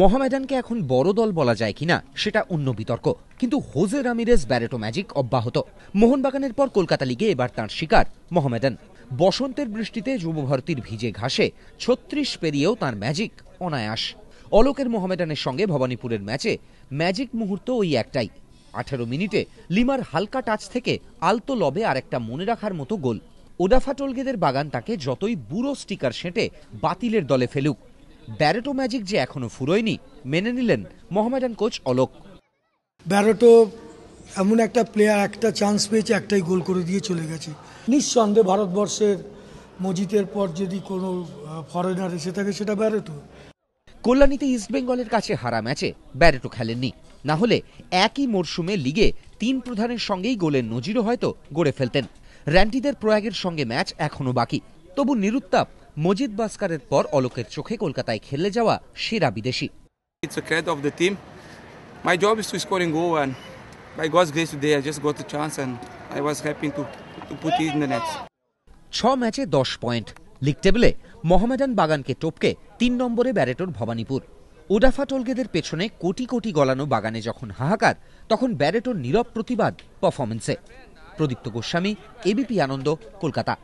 মহামেডানকে এখন বড় দল বলা যায় কিনা সেটা অন্য বিতর্ক কিন্তু হোজে রামিরেজ ব্যারেটো ম্যাজিক অব্যাহত মোহনবাগানের পর কলকাতা লিগে এবার তাঁর শিকার মহামেডান বসন্তের বৃষ্টিতে যুবভারতীর ভিজে ঘাসে ছত্রিশ পেরিয়েও তার ম্যাজিক অনায়াস অলোকের মোহামেডানের সঙ্গে ভবানীপুরের ম্যাচে ম্যাজিক মুহূর্ত ওই একটাই আঠারো মিনিটে লিমার হালকা টাচ থেকে আলতো লবে আর একটা মনে রাখার মতো গোল ওডাফা টোলগেদের বাগান তাকে যতই বুড়ো স্টিকার সেঁটে বাতিলের দলে ফেলুক ব্যারেটো ম্যাজিক যে এখনো ফুরোয়নি মেনে নিলেন মোহামেডান কোচ অলোক ব্যারেটো এমন একটা প্লেয়ার একটা চান্স পেয়েছে একটাই গোল করে দিয়ে চলে গেছে নিঃসন্দেহে ভারতবর্ষের মজিদের পর যদি কোনো ফরেনার এসে থাকে সেটা ব্যারেটো কল্যাণীতে ইস্টবেঙ্গলের কাছে হারা ম্যাচে ব্যারেটো খেলেননি না হলে একই মরশুমে লিগে তিন প্রধানের সঙ্গেই গোলের নজিরও হয়তো গড়ে ফেলতেন র্যান্টিদের প্রয়াগের সঙ্গে ম্যাচ এখনও বাকি তবু নিরুত্তাপ মজিদ বাস্কারের পর অলোকের চোখে কলকাতায় খেলে যাওয়া সেরা বিদেশি It's a credit of the team. My job is to score and go and by God's grace today I just got ছ ম্যাচে দশ পয়েন্ট লিগ টেবিলে মোহামেডান বাগানকে টপকে তিন নম্বরে ব্যারেটর ভবানীপুর উডাফা টোলগেদের পেছনে কোটি কোটি গলানো বাগানে যখন হাহাকার তখন ব্যারেটর নীরব প্রতিবাদ পারফরমেন্সে প্রদীপ্ত গোস্বামী এবিপি আনন্দ কলকাতা